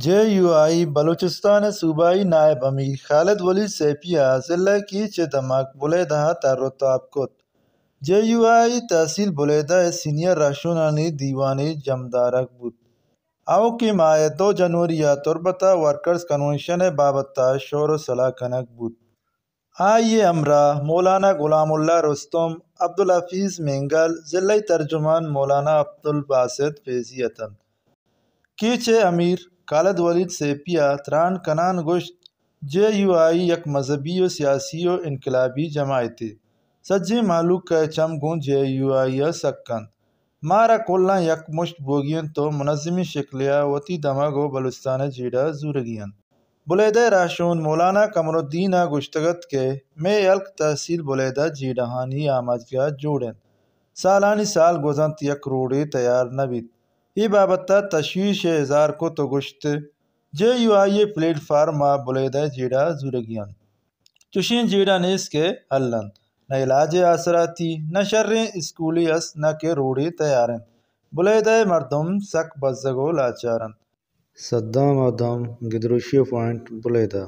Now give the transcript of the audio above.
जे you आई बलूचिस्तान सूबाई नायब अमीर खालिद वली सैफिया जिले की चेदमाक बुलेदा तारोताबकुत जे यू आई तहसील बुलेदा सीनियर राशुनानी दीवानी जमदारक बुत आओ के माए दो जनवरी या तुरबता वर्कर्स कन्वेंशन बाबत्ता शोर सलाह कनक बुत आइए हमरा मौलाना गुलामुल्ला रुस्तम हफीज मेंगल जिले तर्जुमान मौलाना अब्दुल बासित फेजी अतन कीचे अमीर खालद वलीद सेपिया तरान कनान गोश्त जे यू आई यक मजहबी व सियासी व इनकलाबी जमायती सज्जे मालूक का चम गुँ जे यू आई या सक्कन मारा कोल्ला यक मुश्त बोगियन तो मुनजमी शिकलिया वती दमागो बलुस्तान जीडा जूरगियन बुलेदा राशून मौलाना कमरुद्दीन गुश्तगत के मे अल्क तहसील बुलेदा जीडहानी आमजगा जोड़न सालानी साल गुजंत यक रोड़े तैयार नबीत ಇಬಾಬತ್ತ ತಶ್ವೀಶ್ ಎಜಾರ್ ಕೊತ್ತು ಗುಶ್ತ್ ಜೆ ಯು ಐ ಎ ಪ್ಲೇಟ್ಫಾರ್ಮ ಬುಲೆದ ಜೀಡಾ ಜುರಗಿಯನ್ चुशीन जीड़ा नेस के हल्लन न इलाज आसराती न स्कूली अस न के रूढ़ी तैयारन बुलेदय मरदम सक बजगो लाचारन सद्दाम आदम गिद्रुशी पॉइंट बुलेदा